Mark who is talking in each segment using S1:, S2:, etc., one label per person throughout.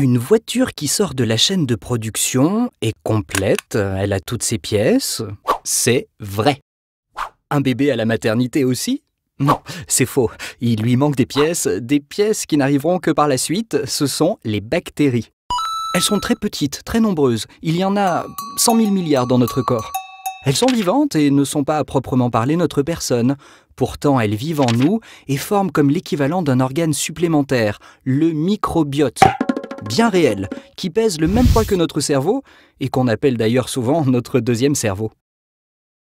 S1: Une voiture qui sort de la chaîne de production est complète, elle a toutes ses pièces. C'est vrai. Un bébé à la maternité aussi Non, c'est faux. Il lui manque des pièces, des pièces qui n'arriveront que par la suite, ce sont les bactéries. Elles sont très petites, très nombreuses. Il y en a 100 000 milliards dans notre corps. Elles sont vivantes et ne sont pas à proprement parler notre personne. Pourtant, elles vivent en nous et forment comme l'équivalent d'un organe supplémentaire, le microbiote bien réel, qui pèse le même poids que notre cerveau, et qu'on appelle d'ailleurs souvent notre deuxième cerveau.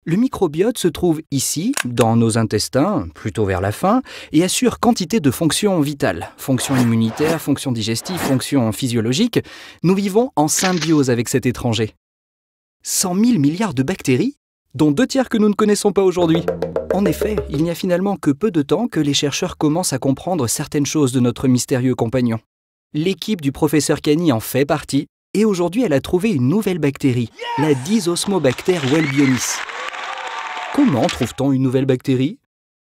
S1: Le microbiote se trouve ici, dans nos intestins, plutôt vers la fin, et assure quantité de fonctions vitales, fonctions immunitaires, fonctions digestives, fonctions physiologiques. Nous vivons en symbiose avec cet étranger. 100 000 milliards de bactéries, dont deux tiers que nous ne connaissons pas aujourd'hui. En effet, il n'y a finalement que peu de temps que les chercheurs commencent à comprendre certaines choses de notre mystérieux compagnon. L'équipe du professeur Kenny en fait partie et aujourd'hui elle a trouvé une nouvelle bactérie, la Dysosmobacter welbionis. Comment trouve-t-on une nouvelle bactérie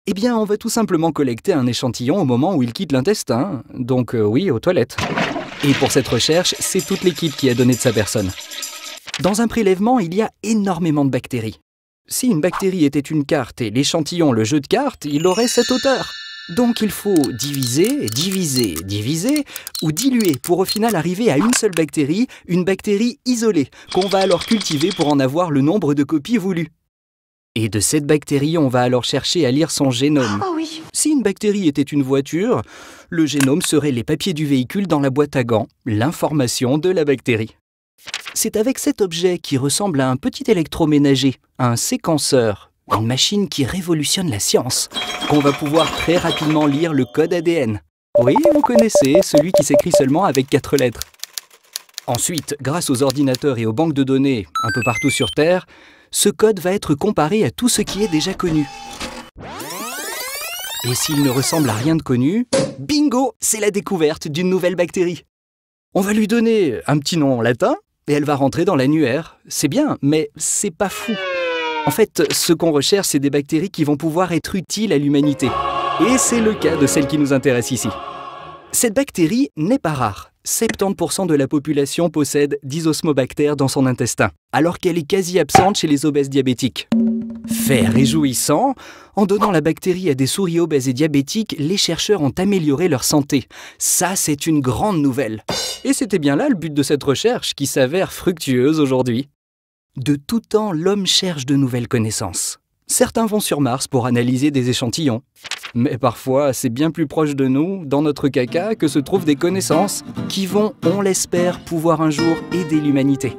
S1: Eh bien, on va tout simplement collecter un échantillon au moment où il quitte l'intestin, donc euh, oui, aux toilettes. Et pour cette recherche, c'est toute l'équipe qui a donné de sa personne. Dans un prélèvement, il y a énormément de bactéries. Si une bactérie était une carte et l'échantillon le jeu de cartes, il aurait cette hauteur. Donc il faut diviser, diviser, diviser, ou diluer pour au final arriver à une seule bactérie, une bactérie isolée, qu'on va alors cultiver pour en avoir le nombre de copies voulues. Et de cette bactérie, on va alors chercher à lire son génome. Ah si une bactérie était une voiture, le génome serait les papiers du véhicule dans la boîte à gants, l'information de la bactérie. C'est avec cet objet qui ressemble à un petit électroménager, un séquenceur, une machine qui révolutionne la science, qu'on va pouvoir très rapidement lire le code ADN. Oui, vous connaissez, celui qui s'écrit seulement avec quatre lettres. Ensuite, grâce aux ordinateurs et aux banques de données un peu partout sur Terre, ce code va être comparé à tout ce qui est déjà connu. Et s'il ne ressemble à rien de connu, bingo, c'est la découverte d'une nouvelle bactérie. On va lui donner un petit nom en latin et elle va rentrer dans l'annuaire. C'est bien, mais c'est pas fou. En fait, ce qu'on recherche, c'est des bactéries qui vont pouvoir être utiles à l'humanité. Et c'est le cas de celle qui nous intéresse ici. Cette bactérie n'est pas rare. 70% de la population possède d'isosmobactères dans son intestin, alors qu'elle est quasi absente chez les obèses diabétiques. Fait réjouissant, en donnant la bactérie à des souris obèses et diabétiques, les chercheurs ont amélioré leur santé. Ça, c'est une grande nouvelle. Et c'était bien là le but de cette recherche qui s'avère fructueuse aujourd'hui. De tout temps, l'homme cherche de nouvelles connaissances. Certains vont sur Mars pour analyser des échantillons. Mais parfois, c'est bien plus proche de nous, dans notre caca, que se trouvent des connaissances qui vont, on l'espère, pouvoir un jour aider l'humanité.